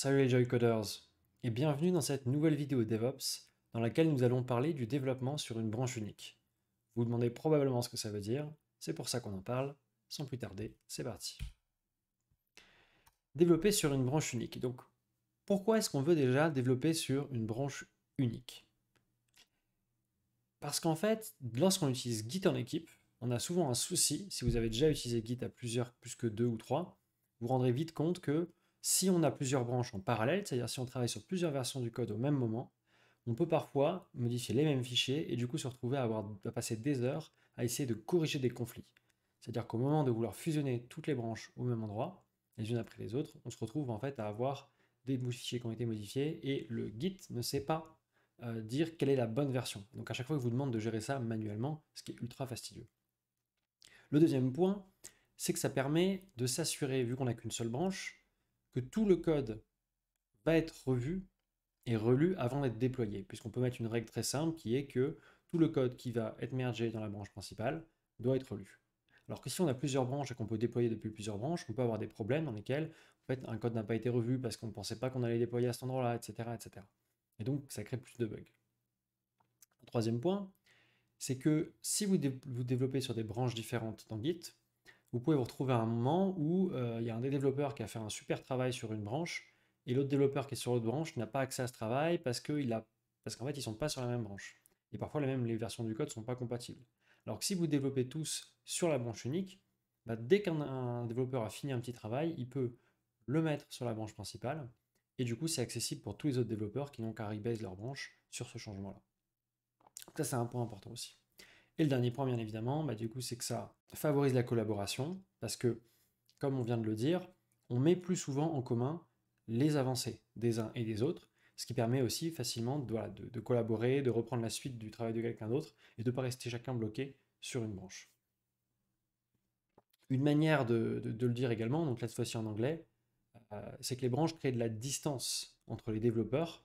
Salut les Joycoders et bienvenue dans cette nouvelle vidéo DevOps dans laquelle nous allons parler du développement sur une branche unique. Vous vous demandez probablement ce que ça veut dire, c'est pour ça qu'on en parle. Sans plus tarder, c'est parti. Développer sur une branche unique. Donc, pourquoi est-ce qu'on veut déjà développer sur une branche unique Parce qu'en fait, lorsqu'on utilise Git en équipe, on a souvent un souci. Si vous avez déjà utilisé Git à plusieurs, plus que deux ou trois, vous vous rendrez vite compte que si on a plusieurs branches en parallèle, c'est-à-dire si on travaille sur plusieurs versions du code au même moment, on peut parfois modifier les mêmes fichiers et du coup se retrouver à, avoir, à passer des heures à essayer de corriger des conflits. C'est-à-dire qu'au moment de vouloir fusionner toutes les branches au même endroit, les unes après les autres, on se retrouve en fait à avoir des fichiers qui ont été modifiés et le Git ne sait pas euh, dire quelle est la bonne version. Donc à chaque fois, il vous demande de gérer ça manuellement, ce qui est ultra fastidieux. Le deuxième point, c'est que ça permet de s'assurer, vu qu'on n'a qu'une seule branche, que tout le code va être revu et relu avant d'être déployé, puisqu'on peut mettre une règle très simple qui est que tout le code qui va être mergé dans la branche principale doit être relu. Alors que si on a plusieurs branches et qu'on peut déployer depuis plusieurs branches, on peut avoir des problèmes dans lesquels en fait, un code n'a pas été revu parce qu'on ne pensait pas qu'on allait déployer à cet endroit-là, etc., etc. Et donc, ça crée plus de bugs. troisième point, c'est que si vous, vous développez sur des branches différentes dans Git, vous pouvez vous retrouver à un moment où euh, il y a un des développeurs qui a fait un super travail sur une branche et l'autre développeur qui est sur l'autre branche n'a pas accès à ce travail parce qu'en fait, ils ne sont pas sur la même branche. Et parfois, les, les versions du code ne sont pas compatibles. Alors que si vous développez tous sur la branche unique, bah, dès qu'un développeur a fini un petit travail, il peut le mettre sur la branche principale. Et du coup, c'est accessible pour tous les autres développeurs qui n'ont qu'à rebase leur branche sur ce changement-là. Ça, c'est un point important aussi. Et le dernier point, bien évidemment, bah, du coup, c'est que ça favorise la collaboration, parce que, comme on vient de le dire, on met plus souvent en commun les avancées des uns et des autres, ce qui permet aussi facilement de, collaborer, de reprendre la suite du travail de quelqu'un d'autre, et de ne pas rester chacun bloqué sur une branche. Une manière de, le dire également, donc là cette fois-ci en anglais, euh, c'est que les branches créent de la distance entre les développeurs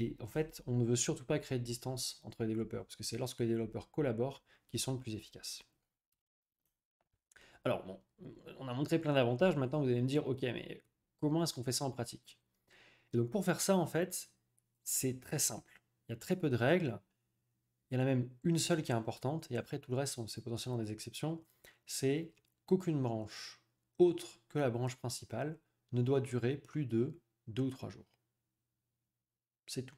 et en fait, on ne veut surtout pas créer de distance entre les développeurs, parce que c'est lorsque les développeurs collaborent qu'ils sont le plus efficaces. Alors bon, on a montré plein d'avantages, maintenant vous allez me dire, ok, mais comment est-ce qu'on fait ça en pratique donc pour faire ça, en fait, c'est très simple. Il y a très peu de règles, il y en a même une seule qui est importante, et après tout le reste, c'est potentiellement des exceptions, c'est qu'aucune branche autre que la branche principale ne doit durer plus de deux ou trois jours. C'est tout.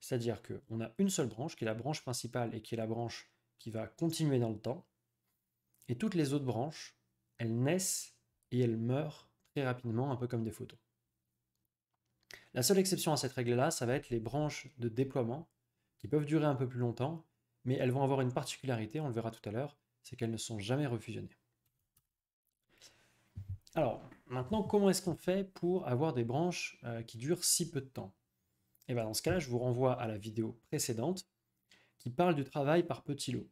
C'est-à-dire qu'on a une seule branche, qui est la branche principale et qui est la branche qui va continuer dans le temps. Et toutes les autres branches, elles naissent et elles meurent très rapidement, un peu comme des photos. La seule exception à cette règle-là, ça va être les branches de déploiement, qui peuvent durer un peu plus longtemps, mais elles vont avoir une particularité, on le verra tout à l'heure, c'est qu'elles ne sont jamais refusionnées. Alors, maintenant, comment est-ce qu'on fait pour avoir des branches euh, qui durent si peu de temps et eh ben, dans ce cas-là, je vous renvoie à la vidéo précédente qui parle du travail par petits lots.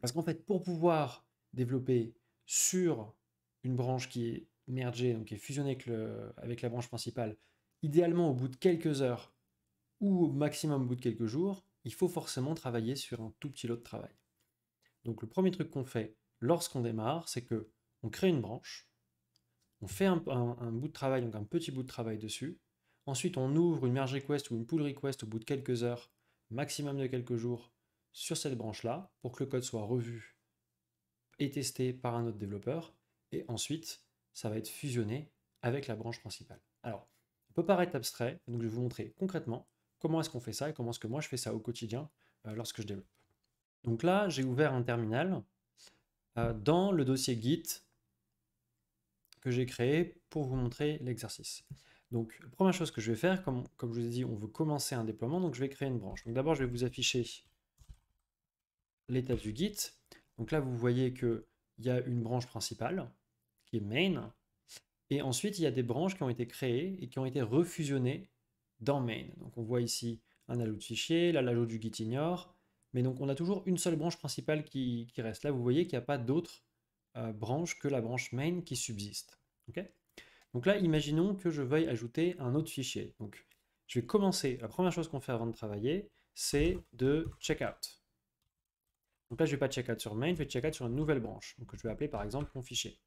Parce qu'en fait, pour pouvoir développer sur une branche qui est mergée, donc qui est fusionnée avec, la branche principale, idéalement au bout de quelques heures ou au maximum au bout de quelques jours, il faut forcément travailler sur un tout petit lot de travail. Donc le premier truc qu'on fait lorsqu'on démarre, c'est que on crée une branche, on fait un bout de travail, donc un petit bout de travail dessus, Ensuite, on ouvre une merge request ou une pull request au bout de quelques heures, maximum de quelques jours, sur cette branche-là, pour que le code soit revu et testé par un autre développeur. Et ensuite, ça va être fusionné avec la branche principale. Alors, ça peut paraître abstrait, donc je vais vous montrer concrètement comment est-ce qu'on fait ça et comment est-ce que moi je fais ça au quotidien euh, lorsque je développe. Donc là, j'ai ouvert un terminal euh, dans le dossier Git que j'ai créé pour vous montrer l'exercice. Donc, première chose que je vais faire, comme, je vous ai dit, on veut commencer un déploiement, donc je vais créer une branche. Donc d'abord, je vais vous afficher l'état du Git. Donc là, vous voyez qu'il y a une branche principale, qui est main, et ensuite, il y a des branches qui ont été créées et qui ont été refusionnées dans main. Donc on voit ici un ajout de fichier, là l'ajout du git ignore, mais donc on a toujours une seule branche principale qui, reste. Là, vous voyez qu'il n'y a pas d'autre euh, branche que la branche main qui subsiste. Donc là, imaginons que je veuille ajouter un autre fichier. Donc je vais commencer. La première chose qu'on fait avant de travailler, c'est de out. Donc là, je ne vais pas out sur main, je vais out sur une nouvelle branche. Donc je vais appeler par exemple mon fichier.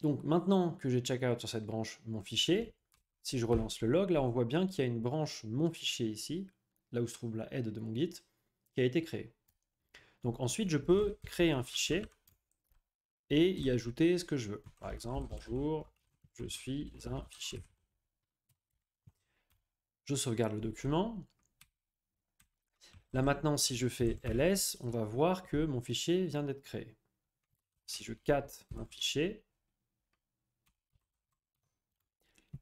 Donc maintenant que j'ai out sur cette branche mon fichier, si je relance le log, là on voit bien qu'il y a une branche mon fichier ici, là où se trouve la head de mon git, qui a été créée. Donc ensuite, je peux créer un fichier et y ajouter ce que je veux. Par exemple, bonjour, je suis un fichier. Je sauvegarde le document. Là maintenant, si je fais ls, on va voir que mon fichier vient d'être créé. Si je cat mon fichier,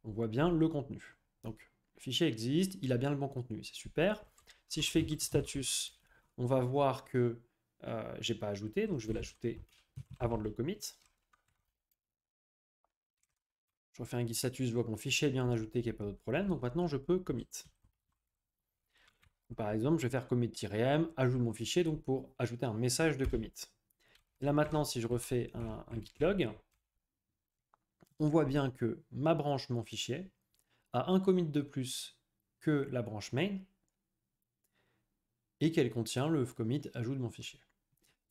on voit bien le contenu. Donc le fichier existe, il a bien le bon contenu, c'est super. Si je fais git status, on va voir que je euh, j'ai pas ajouté, donc je vais l'ajouter avant de le commit. Je refais un git status, je vois que mon fichier est bien ajouté, qu'il n'y a pas d'autre problème. Donc maintenant, je peux commit. Par exemple, je vais faire commit-m, ajoute mon fichier donc pour ajouter un message de commit. Là maintenant, si je refais un, un git log, on voit bien que ma branche, mon fichier, a un commit de plus que la branche main et qu'elle contient le commit ajoute mon fichier.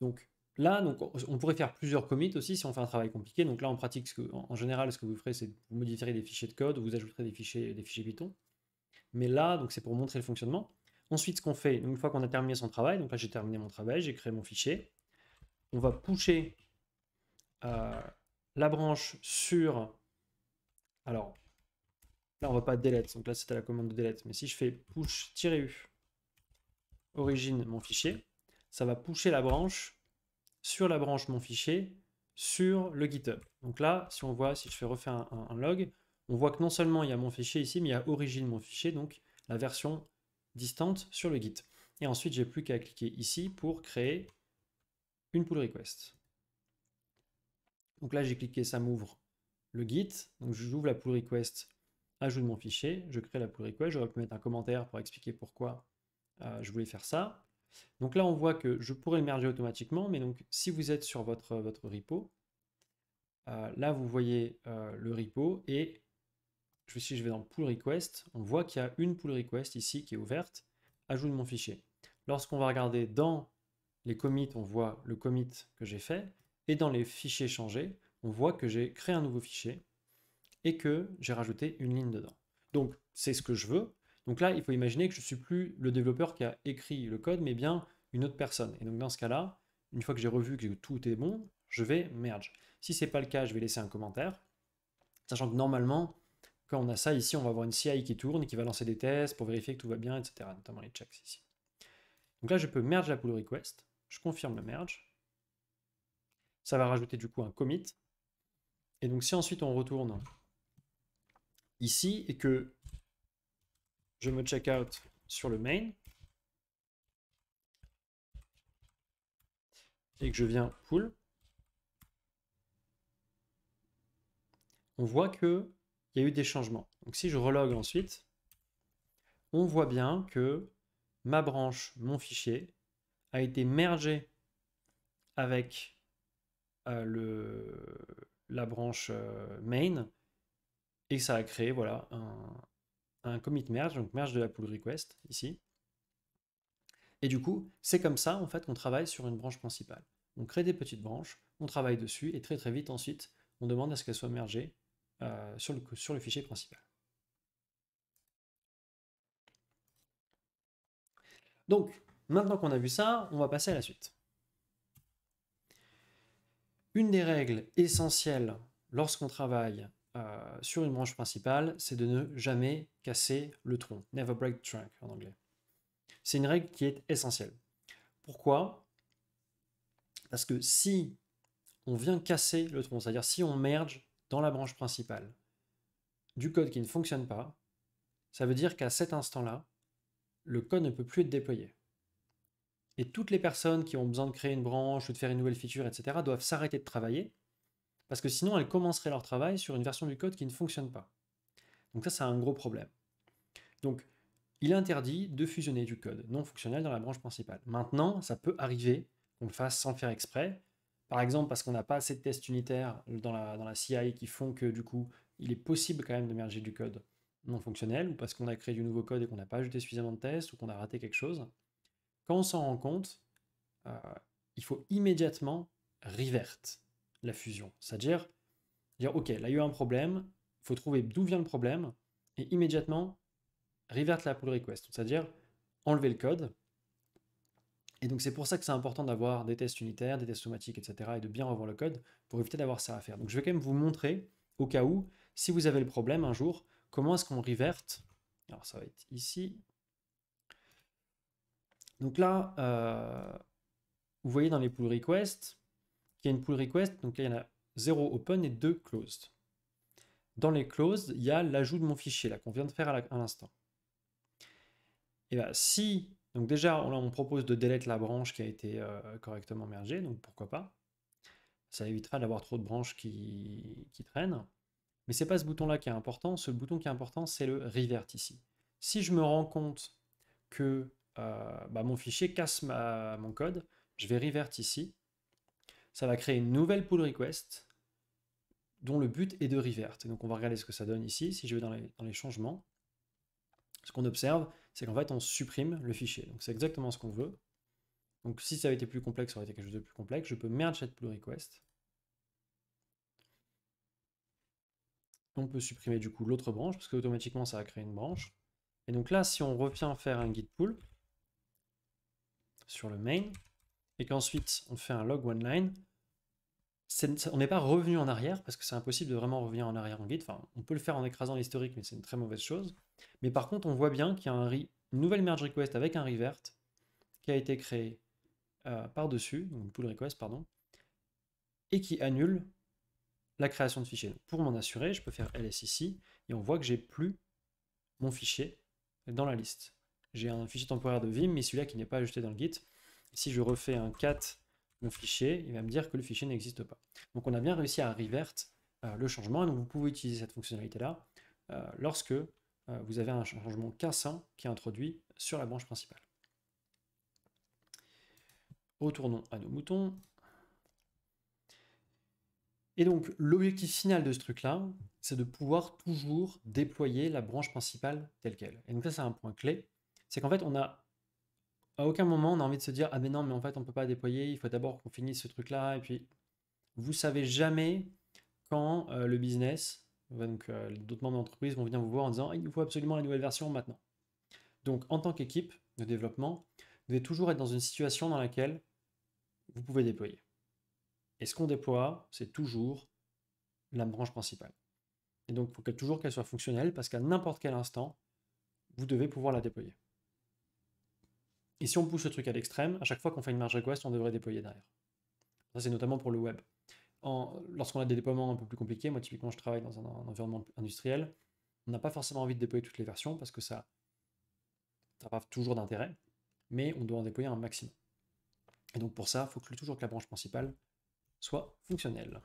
Donc Là, donc, on pourrait faire plusieurs commits aussi si on fait un travail compliqué. Donc là, en pratique, en général, ce que vous ferez, c'est vous des fichiers de code, vous ajouterez des fichiers, des fichiers Python. Mais là, donc c'est pour montrer le fonctionnement. Ensuite, ce qu'on fait, une fois qu'on a terminé son travail, donc là j'ai terminé mon travail, j'ai créé mon fichier, on va pusher euh, la branche sur... Alors, là on va pas delete, donc là c'était la commande de delete, mais si je fais push-u origine mon fichier, ça va pusher la branche sur la branche mon fichier sur le GitHub. Donc là, si on voit, si je fais refaire un, log, on voit que non seulement il y a mon fichier ici, mais il y a origine mon fichier, donc la version distante sur le Git. Et ensuite, j'ai plus qu'à cliquer ici pour créer une pull request. Donc là, j'ai cliqué, ça m'ouvre le Git. Donc j'ouvre la pull request, ajoute mon fichier, je crée la pull request. je vais mettre un commentaire pour expliquer pourquoi euh, je voulais faire ça. Donc là, on voit que je pourrais le merger automatiquement, mais donc si vous êtes sur votre, euh, repo, euh, là, vous voyez euh, le repo et je, si je vais dans pull request, on voit qu'il y a une pull request ici qui est ouverte, ajoute mon fichier. Lorsqu'on va regarder dans les commits, on voit le commit que j'ai fait et dans les fichiers changés, on voit que j'ai créé un nouveau fichier et que j'ai rajouté une ligne dedans. Donc, c'est ce que je veux. Donc là, il faut imaginer que je ne suis plus le développeur qui a écrit le code, mais bien une autre personne. Et donc dans ce cas-là, une fois que j'ai revu que tout est bon, je vais merge. Si ce n'est pas le cas, je vais laisser un commentaire, sachant que normalement, quand on a ça ici, on va avoir une CI qui tourne, qui va lancer des tests pour vérifier que tout va bien, etc. Notamment les checks ici. Donc là, je peux merge la pull request, je confirme le merge, ça va rajouter du coup un commit, et donc si ensuite on retourne ici et que je me check out sur le main et que je viens pull, on voit que il y a eu des changements. Donc si je relogue ensuite, on voit bien que ma branche, mon fichier, a été mergé avec euh, le, la branche euh, main et ça a créé voilà, un, un commit merge, donc merge de la pull request, ici. Et du coup, c'est comme ça en fait qu'on travaille sur une branche principale. On crée des petites branches, on travaille dessus, et très très vite ensuite, on demande à ce qu'elles soient mergées euh, sur, le, sur le fichier principal. Donc, maintenant qu'on a vu ça, on va passer à la suite. Une des règles essentielles lorsqu'on travaille euh, sur une branche principale, c'est de ne jamais casser le tronc. Never break the trunk en anglais. C'est une règle qui est essentielle. Pourquoi Parce que si on vient casser le tronc, c'est-à-dire si on merge dans la branche principale du code qui ne fonctionne pas, ça veut dire qu'à cet instant-là, le code ne peut plus être déployé. Et toutes les personnes qui ont besoin de créer une branche ou de faire une nouvelle feature, etc., doivent s'arrêter de travailler parce que sinon, elles commenceraient leur travail sur une version du code qui ne fonctionne pas. Donc ça, c'est un gros problème. Donc, il interdit de fusionner du code non fonctionnel dans la branche principale. Maintenant, ça peut arriver qu'on le fasse sans le faire exprès. Par exemple, parce qu'on n'a pas assez de tests unitaires dans la, CI qui font que, du coup, il est possible quand même d'émerger du code non fonctionnel, ou parce qu'on a créé du nouveau code et qu'on n'a pas ajouté suffisamment de tests, ou qu'on a raté quelque chose. Quand on s'en rend compte, euh, il faut immédiatement revert la fusion. C'est-à-dire dire, OK, là, il y a eu un problème, il faut trouver d'où vient le problème, et immédiatement, revert la pull request, c'est-à-dire enlever le code. Et donc, c'est pour ça que c'est important d'avoir des tests unitaires, des tests automatiques, etc., et de bien revoir le code pour éviter d'avoir ça à faire. Donc, je vais quand même vous montrer, au cas où, si vous avez le problème un jour, comment est-ce qu'on reverte. Alors, ça va être ici. Donc là, euh, vous voyez dans les pull requests, il y a une pull request. Donc là, il y en a 0 open et 2 closed. Dans les closed, il y a l'ajout de mon fichier là qu'on vient de faire à l'instant. Et ben, si, donc déjà, on, propose de delete la branche qui a été euh, correctement mergée, donc pourquoi pas. Ça évitera d'avoir trop de branches qui, traînent. Mais ce n'est pas ce bouton-là qui est important. Ce bouton qui est important, c'est le revert ici. Si je me rends compte que euh, bah, mon fichier casse mon code, je vais revert ici ça va créer une nouvelle pull request dont le but est de revert. donc on va regarder ce que ça donne ici. Si je vais dans les, changements, ce qu'on observe, c'est qu'en fait on supprime le fichier. Donc c'est exactement ce qu'on veut. Donc si ça avait été plus complexe, ça aurait été quelque chose de plus complexe. Je peux merge cette pull request. On peut supprimer du coup l'autre branche, parce qu'automatiquement ça a créé une branche. Et donc là, si on revient faire un git pull sur le main, et qu'ensuite on fait un log one line, on n'est pas revenu en arrière parce que c'est impossible de vraiment revenir en arrière en Git. Enfin, on peut le faire en écrasant l'historique, mais c'est une très mauvaise chose. Mais par contre, on voit bien qu'il y a un une nouvelle merge request avec un revert qui a été créé euh, par-dessus, une pull request, pardon, et qui annule la création de fichier. pour m'en assurer, je peux faire ls ici et on voit que j'ai plus mon fichier dans la liste. J'ai un fichier temporaire de Vim, mais celui-là qui n'est pas ajouté dans le Git. Si je refais un cat mon fichier, il va me dire que le fichier n'existe pas. Donc on a bien réussi à revert euh, le changement. donc vous pouvez utiliser cette fonctionnalité-là euh, lorsque euh, vous avez un changement cassant qui est introduit sur la branche principale. Retournons à nos moutons. Et donc l'objectif final de ce truc-là, c'est de pouvoir toujours déployer la branche principale telle qu'elle. Et donc ça c'est un point clé, c'est qu'en fait on a à aucun moment on a envie de se dire ah mais non mais en fait on peut pas déployer, il faut d'abord qu'on finisse ce truc là et puis vous savez jamais quand euh, le business, donc euh, d'autres membres d'entreprise vont venir vous voir en disant ah, il faut absolument la nouvelle version maintenant. Donc en tant qu'équipe de développement, vous devez toujours être dans une situation dans laquelle vous pouvez déployer. Et ce qu'on déploie, c'est toujours la branche principale. Et donc il faut toujours qu'elle soit fonctionnelle parce qu'à n'importe quel instant, vous devez pouvoir la déployer. Et si on pousse le truc à l'extrême, à chaque fois qu'on fait une marge request, on devrait déployer derrière. Ça, c'est notamment pour le web. Lorsqu'on a des déploiements un peu plus compliqués, moi, typiquement, je travaille dans un, environnement industriel, on n'a pas forcément envie de déployer toutes les versions parce que ça n'a pas toujours d'intérêt, mais on doit en déployer un maximum. Et donc, pour ça, il faut toujours que la branche principale soit fonctionnelle.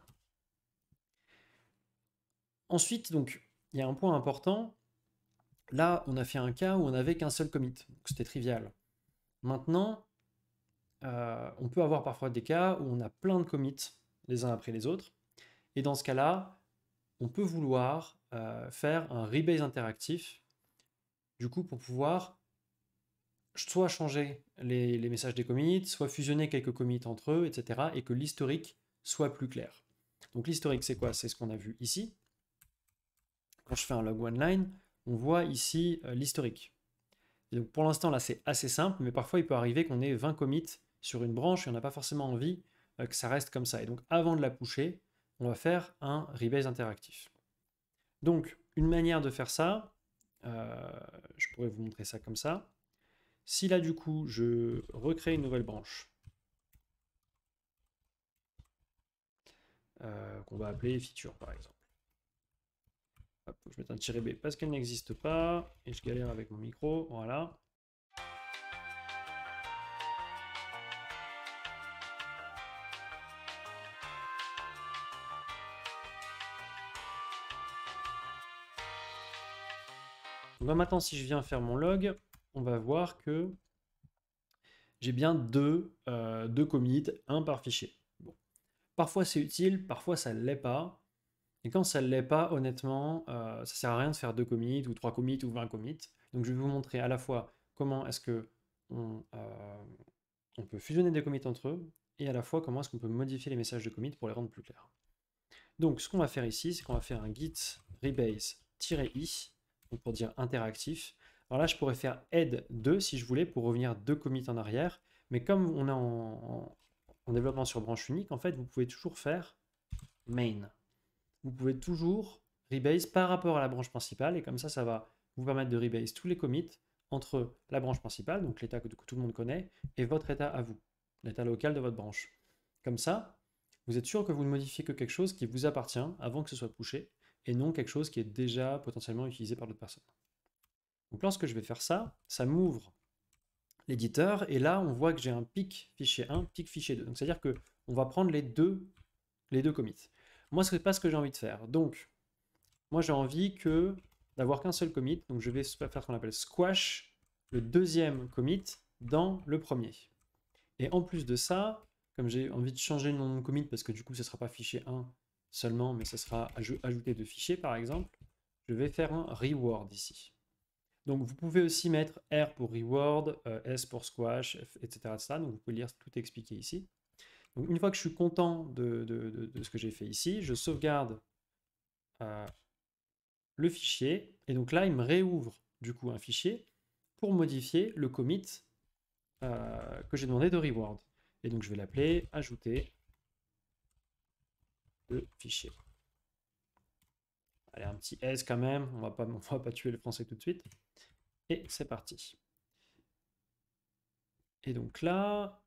Ensuite, donc, il y a un point important. Là, on a fait un cas où on n'avait qu'un seul commit. C'était trivial. Maintenant, euh, on peut avoir parfois des cas où on a plein de commits les uns après les autres. Et dans ce cas-là, on peut vouloir euh, faire un rebase interactif, du coup, pour pouvoir soit changer les, messages des commits, soit fusionner quelques commits entre eux, etc., et que l'historique soit plus clair. Donc l'historique, c'est quoi C'est ce qu'on a vu ici. Quand je fais un log one line, on voit ici euh, l'historique pour l'instant, là, c'est assez simple, mais parfois, il peut arriver qu'on ait 20 commits sur une branche et on n'a pas forcément envie euh, que ça reste comme ça. Et donc, avant de la pusher, on va faire un rebase interactif. Donc, une manière de faire ça, euh, je pourrais vous montrer ça comme ça. Si là, du coup, je recrée une nouvelle branche, euh, qu'on va appeler feature, par exemple je un tiret B parce qu'elle n'existe pas. Et je galère avec mon micro. Voilà. maintenant, si je viens faire mon log, on va voir que j'ai bien deux, euh, commits, un par fichier. Parfois c'est utile, parfois ça ne l'est pas. Et quand ça ne l'est pas, honnêtement, ça euh, ça sert à rien de faire deux commits ou trois commits ou 20 commits. Donc je vais vous montrer à la fois comment est-ce que euh, on, peut fusionner des commits entre eux et à la fois comment est-ce qu'on peut modifier les messages de commits pour les rendre plus clairs. Donc ce qu'on va faire ici, c'est qu'on va faire un git rebase-i pour dire interactif. Alors là, je pourrais faire add 2 si je voulais pour revenir deux commits en arrière. Mais comme on est en développement sur branche unique, en fait, vous pouvez toujours faire main vous pouvez toujours rebase par rapport à la branche principale, et comme ça, ça va vous permettre de rebase tous les commits entre la branche principale, donc l'état que tout le monde connaît, et votre état à vous, l'état local de votre branche. Comme ça, vous êtes sûr que vous ne modifiez que quelque chose qui vous appartient avant que ce soit pushé, et non quelque chose qui est déjà potentiellement utilisé par d'autres personnes. Donc lorsque je vais faire ça, ça m'ouvre l'éditeur, et là on voit que j'ai un pic fichier 1, pic fichier 2. Donc c'est-à-dire qu'on va prendre les deux, les deux commits. Moi, ce n'est pas ce que j'ai envie de faire. Donc, moi, j'ai envie que d'avoir qu'un seul commit. Donc, je vais faire ce qu'on appelle squash le deuxième commit dans le premier. Et en plus de ça, comme j'ai envie de changer le nom de commit parce que du coup, ce ne sera pas fichier 1 seulement, mais ce sera ajouter deux fichiers par exemple, je vais faire un reward ici. Donc vous pouvez aussi mettre R pour reward, euh, S pour squash, etc., etc. Donc vous pouvez lire tout expliqué ici une fois que je suis content de, ce que j'ai fait ici, je sauvegarde euh, le fichier. Et donc là, il me réouvre du coup un fichier pour modifier le commit euh, que j'ai demandé de reward. Et donc je vais l'appeler ajouter le fichier. Allez, un petit S quand même, on va pas, on va pas tuer le français tout de suite. Et c'est parti. Et donc là,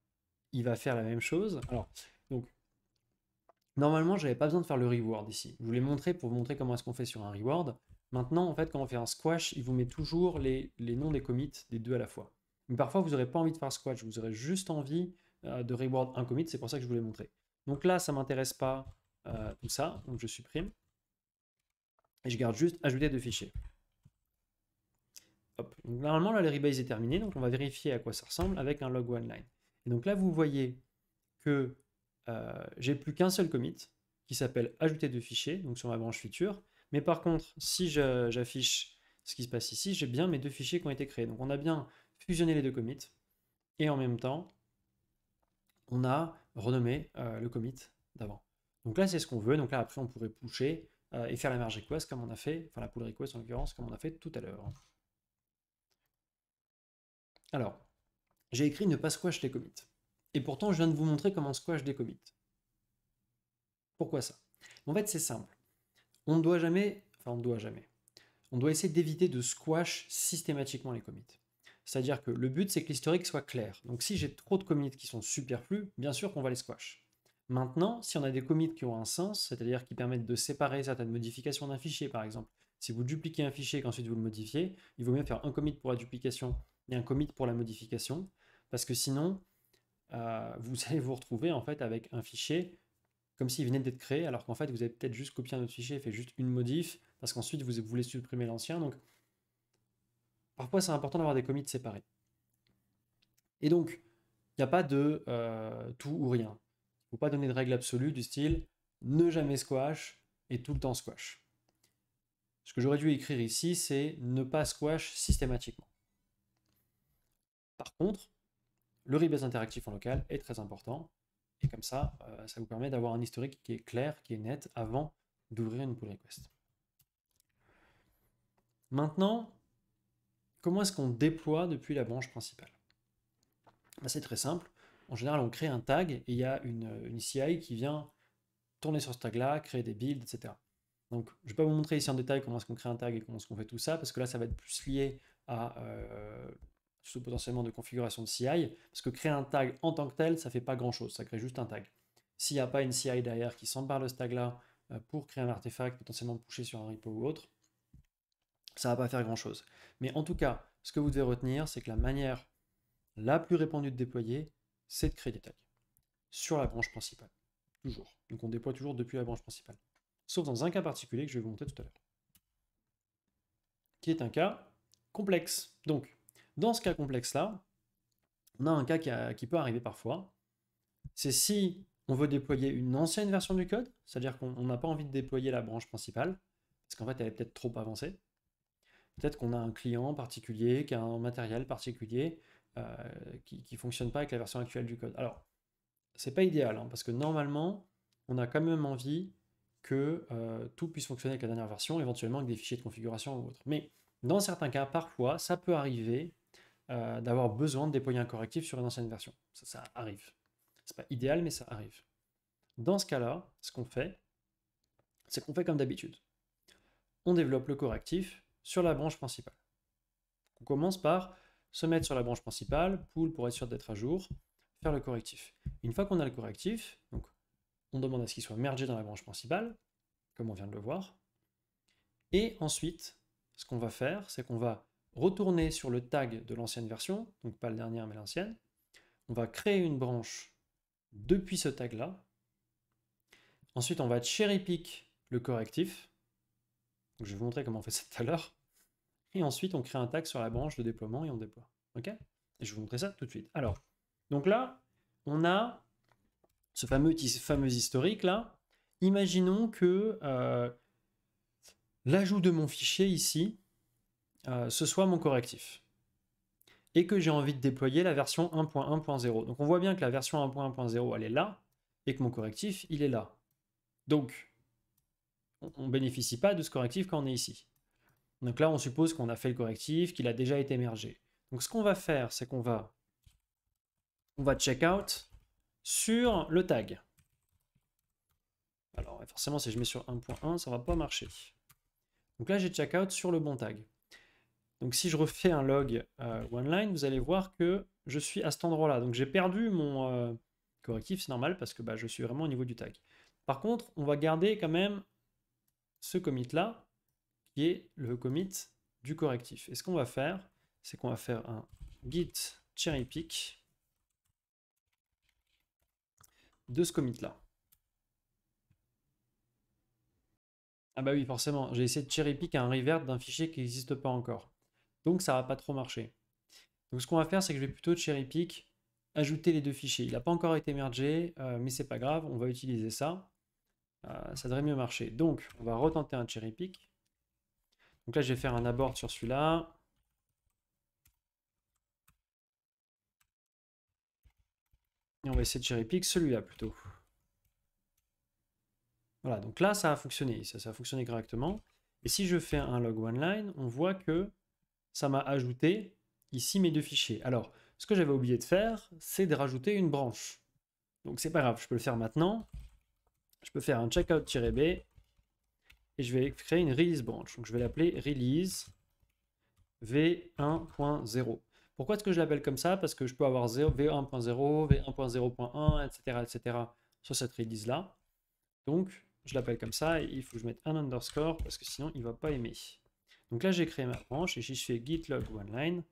il va faire la même chose. Alors, donc, normalement, j'avais pas besoin de faire le reward ici. Je vous l'ai montré pour vous montrer comment est-ce qu'on fait sur un reward. Maintenant, en fait, quand on fait un squash, il vous met toujours les, noms des commits des deux à la fois. Mais parfois, vous n'aurez pas envie de faire squash, vous aurez juste envie euh, de reward un commit, c'est pour ça que je vous l'ai montré. Donc là, ça m'intéresse pas euh, tout ça, donc je supprime. Et je garde juste ajouter deux fichiers. normalement, là, le rebase est terminé, donc on va vérifier à quoi ça ressemble avec un log one line. Et donc là, vous voyez que euh, j'ai plus qu'un seul commit qui s'appelle ajouter deux fichiers, donc sur ma branche future. Mais par contre, si j'affiche ce qui se passe ici, j'ai bien mes deux fichiers qui ont été créés. Donc on a bien fusionné les deux commits et en même temps, on a renommé euh, le commit d'avant. Donc là, c'est ce qu'on veut. Donc là, après, on pourrait pusher euh, et faire la merge request comme on a fait, enfin la pull request en l'occurrence, comme on a fait tout à l'heure. Alors, j'ai écrit ne pas squash les commits. Et pourtant, je viens de vous montrer comment squash des commits. Pourquoi ça En fait, c'est simple. On ne doit jamais, enfin, on ne doit jamais, on doit essayer d'éviter de squash systématiquement les commits. C'est-à-dire que le but, c'est que l'historique soit clair. Donc, si j'ai trop de commits qui sont superflus, bien sûr qu'on va les squash. Maintenant, si on a des commits qui ont un sens, c'est-à-dire qui permettent de séparer certaines modifications d'un fichier, par exemple, si vous dupliquez un fichier et qu'ensuite vous le modifiez, il vaut mieux faire un commit pour la duplication et un commit pour la modification, parce que sinon, euh, vous allez vous retrouver en fait avec un fichier comme s'il venait d'être créé, alors qu'en fait vous avez peut-être juste copié un autre fichier, fait juste une modif, parce qu'ensuite vous voulez supprimer l'ancien. Donc parfois c'est important d'avoir des commits séparés. Et donc, il n'y a pas de euh, tout ou rien. Il ne faut pas donner de règle absolue du style ne jamais squash et tout le temps squash. Ce que j'aurais dû écrire ici, c'est ne pas squash systématiquement. Par contre, le rebase interactif en local est très important. Et comme ça, euh, ça vous permet d'avoir un historique qui est clair, qui est net, avant d'ouvrir une pull request. Maintenant, comment est-ce qu'on déploie depuis la branche principale bah, C'est très simple. En général, on crée un tag et il y a une, une CI qui vient tourner sur ce tag-là, créer des builds, etc. Donc, je ne vais pas vous montrer ici en détail comment est-ce qu'on crée un tag et comment est-ce qu'on fait tout ça, parce que là, ça va être plus lié à euh, surtout potentiellement de configuration de CI, parce que créer un tag en tant que tel, ça ne fait pas grand-chose, ça crée juste un tag. S'il n'y a pas une CI derrière qui s'embarque de ce tag-là euh, pour créer un artefact, potentiellement de pousser sur un repo ou autre, ça ne va pas faire grand-chose. Mais en tout cas, ce que vous devez retenir, c'est que la manière la plus répandue de déployer, c'est de créer des tags sur la branche principale. Toujours. Donc on déploie toujours depuis la branche principale. Sauf dans un cas particulier que je vais vous montrer tout à l'heure. Qui est un cas complexe. Donc, dans ce cas complexe-là, on a un cas qui, peut arriver parfois. C'est si on veut déployer une ancienne version du code, c'est-à-dire qu'on n'a pas envie de déployer la branche principale, parce qu'en fait elle est peut-être trop avancée. Peut-être qu'on a un client particulier, qui a un matériel particulier, euh, qui ne fonctionne pas avec la version actuelle du code. Alors, ce n'est pas idéal, hein, parce que normalement, on a quand même envie que euh, tout puisse fonctionner avec la dernière version, éventuellement avec des fichiers de configuration ou autre. Mais dans certains cas, parfois, ça peut arriver euh, d'avoir besoin de déployer un correctif sur une ancienne version. Ça, ça arrive. C'est pas idéal, mais ça arrive. Dans ce cas-là, ce qu'on fait, c'est qu'on fait comme d'habitude. On développe le correctif sur la branche principale. On commence par se mettre sur la branche principale, pour être sûr d'être à jour, faire le correctif. Une fois qu'on a le correctif, donc on demande à ce qu'il soit mergé dans la branche principale, comme on vient de le voir. Et ensuite, ce qu'on va faire, c'est qu'on va retourner sur le tag de l'ancienne version, donc pas le dernière mais l'ancienne. On va créer une branche depuis ce tag-là. Ensuite, on va cherry pick le correctif. je vais vous montrer comment on fait ça tout à l'heure. Et ensuite, on crée un tag sur la branche de déploiement et on déploie. OK je vais vous montrer ça tout de suite. Alors, donc là, on a ce fameux, fameux historique là. Imaginons que euh, l'ajout de mon fichier ici, euh, ce soit mon correctif et que j'ai envie de déployer la version 1.1.0. Donc on voit bien que la version 1.1.0, elle est là, et que mon correctif, il est là. Donc, on ne bénéficie pas de ce correctif quand on est ici. Donc là, on suppose qu'on a fait le correctif, qu'il a déjà été mergé. Donc ce qu'on va faire, c'est qu'on va, on va check out sur le tag. Alors forcément, si je mets sur 1.1, ça ne va pas marcher. Donc là, j'ai check out sur le bon tag. Donc si je refais un log euh, one line, vous allez voir que je suis à cet endroit-là. Donc j'ai perdu mon euh, correctif, c'est normal parce que bah, je suis vraiment au niveau du tag. Par contre, on va garder quand même ce commit-là, qui est le commit du correctif. Et ce qu'on va faire, c'est qu'on va faire un git cherry pick de ce commit-là. Ah bah oui, forcément, j'ai essayé de cherry pick un revert d'un fichier qui n'existe pas encore. Donc ça va pas trop marcher. Donc ce qu'on va faire, c'est que je vais plutôt cherry pick, ajouter les deux fichiers. Il n'a pas encore été mergé, mais euh, mais c'est pas grave, on va utiliser ça. Euh, ça devrait mieux marcher. Donc on va retenter un cherry pick. Donc là, je vais faire un abort sur celui-là. Et on va essayer de cherry pick celui-là plutôt. Voilà, donc là, ça a fonctionné. ça a fonctionné correctement. Et si je fais un log one line, on voit que ça m'a ajouté ici mes deux fichiers. Alors, ce que j'avais oublié de faire, c'est de rajouter une branche. Donc c'est pas grave, je peux le faire maintenant. Je peux faire un checkout-b et je vais créer une release branch. Donc je vais l'appeler release v1.0. Pourquoi est-ce que je l'appelle comme ça Parce que je peux avoir v1.0, v1.0.1, etc., etc. sur cette release-là. Donc je l'appelle comme ça et il faut que je mette un underscore parce que sinon il ne va pas aimer. Donc là, j'ai créé ma branche et si je fais git log one line,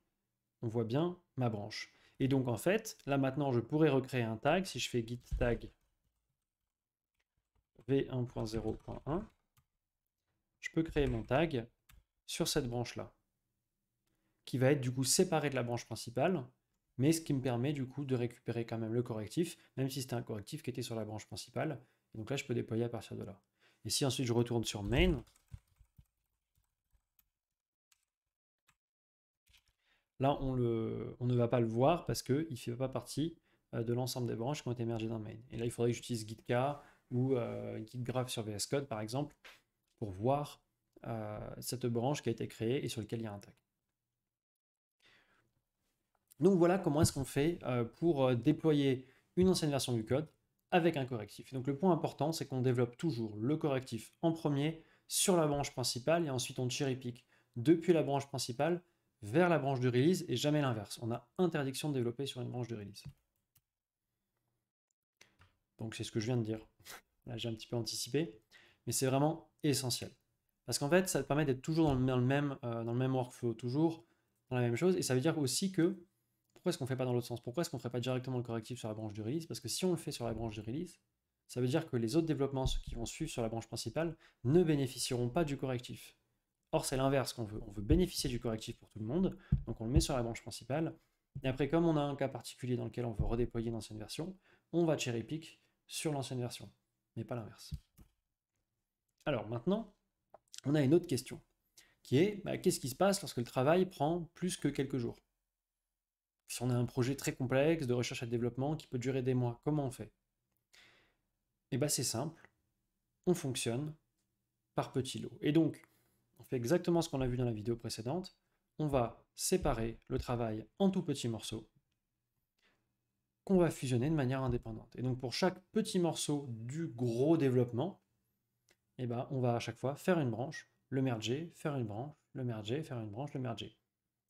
on voit bien ma branche. Et donc en fait, là maintenant, je pourrais recréer un tag. Si je fais git tag v1.0.1, je peux créer mon tag sur cette branche-là, qui va être du coup séparée de la branche principale, mais ce qui me permet du coup de récupérer quand même le correctif, même si c'était un correctif qui était sur la branche principale. donc là, je peux déployer à partir de là. Et si ensuite je retourne sur main, Là, on, ne va pas le voir parce qu'il ne fait pas partie euh, de l'ensemble des branches qui ont été émergées dans le main. Et là, il faudrait que j'utilise GitK ou gitgraph euh, Git Graph sur VS Code, par exemple, pour voir euh, cette branche qui a été créée et sur laquelle il y a un tag. Donc voilà comment est-ce qu'on fait pour déployer une ancienne version du code avec un correctif. donc le point important, c'est qu'on développe toujours le correctif en premier sur la branche principale et ensuite on cherry-pick depuis la branche principale vers la branche de release et jamais l'inverse. On a interdiction de développer sur une branche de release. Donc c'est ce que je viens de dire. Là j'ai un petit peu anticipé, mais c'est vraiment essentiel. Parce qu'en fait, ça te permet d'être toujours dans le, même, euh, dans le même workflow, toujours dans la même chose. Et ça veut dire aussi que, pourquoi est-ce qu'on ne fait pas dans l'autre sens Pourquoi est-ce qu'on ne ferait pas directement le correctif sur la branche de release Parce que si on le fait sur la branche de release, ça veut dire que les autres développements, ceux qui vont suivre sur la branche principale, ne bénéficieront pas du correctif. Or, c'est l'inverse qu'on veut. On veut bénéficier du correctif pour tout le monde, donc on le met sur la branche principale. Et après, comme on a un cas particulier dans lequel on veut redéployer l'ancienne version, on va cherry pick sur l'ancienne version, mais pas l'inverse. Alors maintenant, on a une autre question, qui est bah, qu'est-ce qui se passe lorsque le travail prend plus que quelques jours Si on a un projet très complexe de recherche et de développement qui peut durer des mois, comment on fait Eh bien, bah, c'est simple, on fonctionne par petits lots. Et donc, fait exactement ce qu'on a vu dans la vidéo précédente. On va séparer le travail en tout petits morceaux qu'on va fusionner de manière indépendante. Et donc pour chaque petit morceau du gros développement, eh ben, on va à chaque fois faire une branche, le merger, faire une branche, le merger, faire une branche, le merger.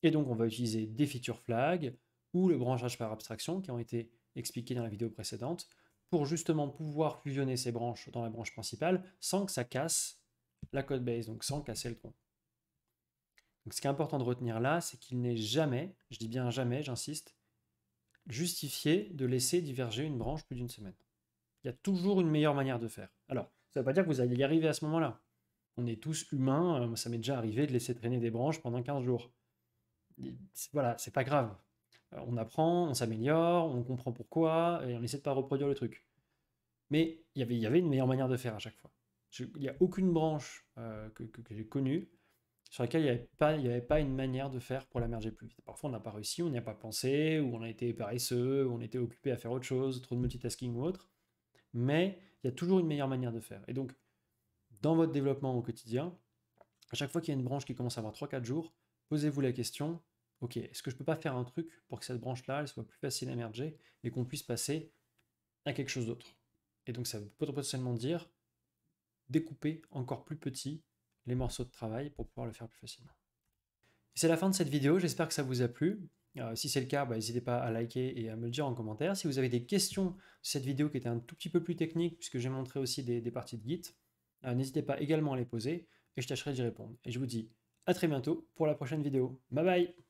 Et donc on va utiliser des feature flags ou le branchage par abstraction qui ont été expliqués dans la vidéo précédente pour justement pouvoir fusionner ces branches dans la branche principale sans que ça casse la code base, donc sans casser le tronc. ce qui est important de retenir là, c'est qu'il n'est jamais, je dis bien jamais, j'insiste, justifié de laisser diverger une branche plus d'une semaine. Il y a toujours une meilleure manière de faire. Alors, ça ne veut pas dire que vous allez y arriver à ce moment-là. On est tous humains, euh, ça m'est déjà arrivé de laisser traîner des branches pendant 15 jours. Voilà, c'est pas grave. Euh, on apprend, on s'améliore, on comprend pourquoi, et on essaie de pas reproduire le truc. Mais il y avait une meilleure manière de faire à chaque fois il n'y a aucune branche euh, que, j'ai connue sur laquelle il n'y avait, pas, il avait pas une manière de faire pour la merger plus vite. Parfois, on n'a pas réussi, on n'y a pas pensé, ou on a été paresseux, ou on était occupé à faire autre chose, trop de multitasking ou autre. Mais il y a toujours une meilleure manière de faire. Et donc, dans votre développement au quotidien, à chaque fois qu'il y a une branche qui commence à avoir 3-4 jours, posez-vous la question, ok, est-ce que je peux pas faire un truc pour que cette branche-là, elle soit plus facile à merger et qu'on puisse passer à quelque chose d'autre Et donc ça veut potentiellement dire, découper encore plus petit les morceaux de travail pour pouvoir le faire plus facilement. C'est la fin de cette vidéo, j'espère que ça vous a plu. Euh, si c'est le cas, bah, n'hésitez pas à liker et à me le dire en commentaire. Si vous avez des questions sur cette vidéo qui était un tout petit peu plus technique, puisque j'ai montré aussi des, parties de Git, euh, n'hésitez pas également à les poser et je tâcherai d'y répondre. Et je vous dis à très bientôt pour la prochaine vidéo. Bye bye